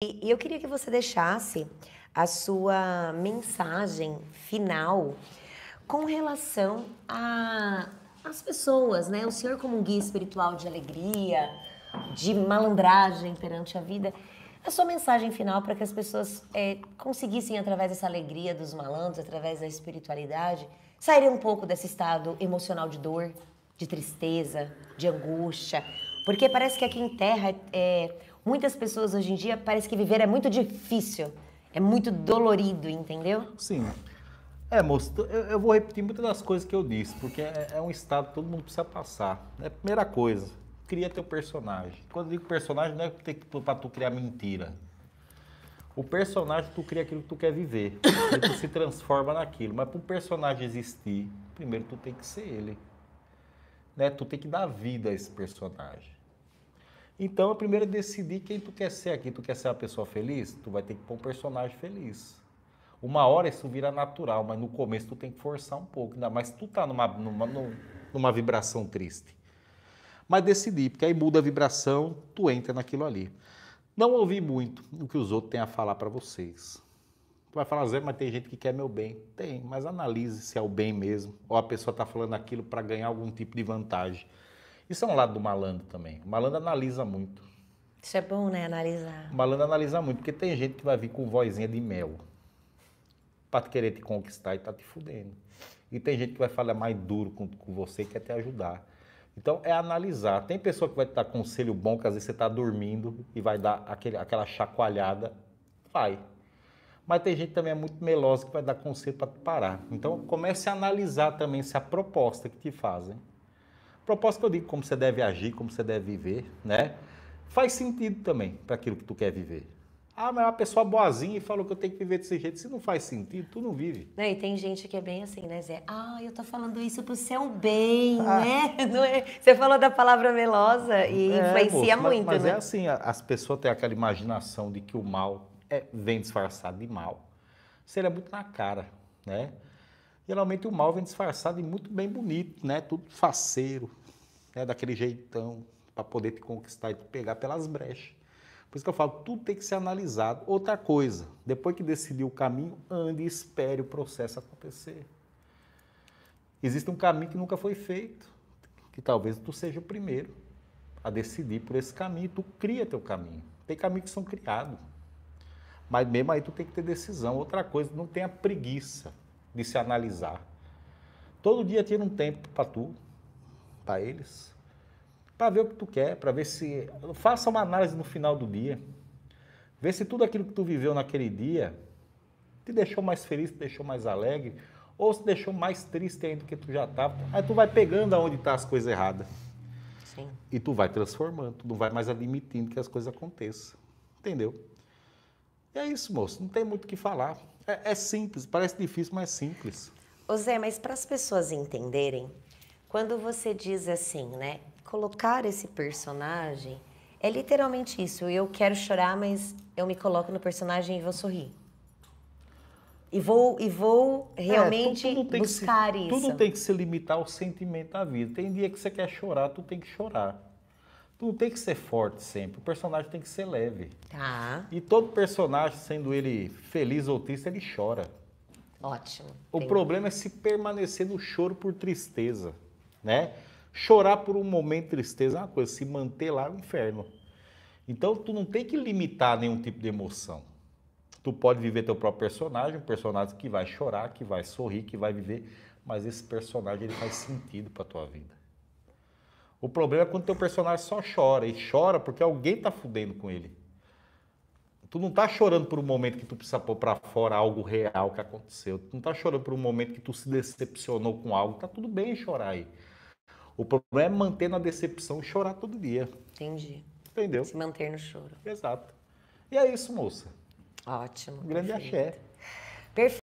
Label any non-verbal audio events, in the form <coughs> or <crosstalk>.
E, eu queria que você deixasse a sua mensagem final com relação às pessoas, né? O senhor como um guia espiritual de alegria, de malandragem perante a vida. A sua mensagem final para que as pessoas é, conseguissem, através dessa alegria dos malandros, através da espiritualidade, saírem um pouco desse estado emocional de dor, de tristeza, de angústia. Porque parece que aqui em Terra é, é Muitas pessoas hoje em dia parece que viver é muito difícil, é muito dolorido, entendeu? Sim. É, moço, eu, eu vou repetir muitas das coisas que eu disse, porque é, é um estado que todo mundo precisa passar. É a primeira coisa, cria teu personagem. Quando eu digo personagem, não é para tu criar mentira. O personagem, tu cria aquilo que tu quer viver. <coughs> e tu se transforma naquilo. Mas para um personagem existir, primeiro tu tem que ser ele. Né? Tu tem que dar vida a esse personagem. Então, primeiro é decidir quem tu quer ser aqui. Tu quer ser uma pessoa feliz? Tu vai ter que pôr um personagem feliz. Uma hora isso vira natural, mas no começo tu tem que forçar um pouco. Ainda mais tu tá numa, numa, numa vibração triste. Mas decidir, porque aí muda a vibração, tu entra naquilo ali. Não ouvi muito o que os outros têm a falar para vocês. Tu vai falar, Zé, mas tem gente que quer meu bem. Tem, mas analise se é o bem mesmo. Ou a pessoa está falando aquilo para ganhar algum tipo de vantagem. Isso é um lado do malandro também. O malandro analisa muito. Isso é bom, né? Analisar. O malandro analisa muito, porque tem gente que vai vir com vozinha de mel para querer te conquistar e tá te fudendo. E tem gente que vai falar mais duro com, com você e quer te ajudar. Então é analisar. Tem pessoa que vai te dar conselho bom, que às vezes você está dormindo e vai dar aquele, aquela chacoalhada. Vai. Mas tem gente também é muito melosa que vai dar conselho para te parar. Então comece a analisar também se a proposta que te fazem Propósito que eu digo, como você deve agir, como você deve viver, né? Faz sentido também para aquilo que tu quer viver. Ah, mas é uma pessoa boazinha e falou que eu tenho que viver desse jeito. Se não faz sentido, tu não vive. Não, e tem gente que é bem assim, né, Zé? Ah, eu tô falando isso pro seu bem, ah. né? <laughs> Não é? Você falou da palavra melosa e é, influencia moço, muito, mas, mas né? Mas é assim, as pessoas têm aquela imaginação de que o mal é, vem disfarçado de mal. Seria muito na cara, né? Geralmente o mal vem é disfarçado e muito bem bonito, né? Tudo faceiro, né? daquele jeitão, para poder te conquistar e te pegar pelas brechas. Por isso que eu falo, tudo tem que ser analisado. Outra coisa, depois que decidir o caminho, ande e espere o processo acontecer. Existe um caminho que nunca foi feito, que talvez tu seja o primeiro a decidir por esse caminho. Tu cria teu caminho. Tem caminhos que são criados. Mas mesmo aí tu tem que ter decisão. Outra coisa, não tenha preguiça de se analisar. Todo dia tira um tempo para tu, para eles, para ver o que tu quer, para ver se. Faça uma análise no final do dia. Vê se tudo aquilo que tu viveu naquele dia te deixou mais feliz, te deixou mais alegre, ou se deixou mais triste ainda do que tu já estava. Tá. Aí tu vai pegando aonde tá as coisas erradas. Sim. E tu vai transformando, tu não vai mais admitindo que as coisas aconteçam. Entendeu? E é isso, moço, não tem muito o que falar. É, é simples, parece difícil, mas é simples. Ô Zé, mas para as pessoas entenderem, quando você diz assim, né, colocar esse personagem, é literalmente isso. Eu quero chorar, mas eu me coloco no personagem e vou sorrir. E vou, e vou é, realmente é, buscar se, isso. Tudo tem que se limitar ao sentimento da vida. Tem dia que você quer chorar, tu tem que chorar. Tu não tem que ser forte sempre, o personagem tem que ser leve. Tá. E todo personagem, sendo ele feliz ou triste, ele chora. Ótimo. O Entendi. problema é se permanecer no choro por tristeza, né? Chorar por um momento de tristeza é uma coisa, se manter lá é um inferno. Então tu não tem que limitar nenhum tipo de emoção. Tu pode viver teu próprio personagem, um personagem que vai chorar, que vai sorrir, que vai viver, mas esse personagem ele faz sentido para tua vida. O problema é quando teu personagem só chora e chora porque alguém tá fudendo com ele. Tu não tá chorando por um momento que tu precisa pôr para fora algo real que aconteceu. Tu não tá chorando por um momento que tu se decepcionou com algo. Tá tudo bem chorar aí. O problema é manter na decepção e chorar todo dia. Entendi. Entendeu? Se manter no choro. Exato. E é isso, moça. Ótimo. Um grande perfeito. axé. Perfeito.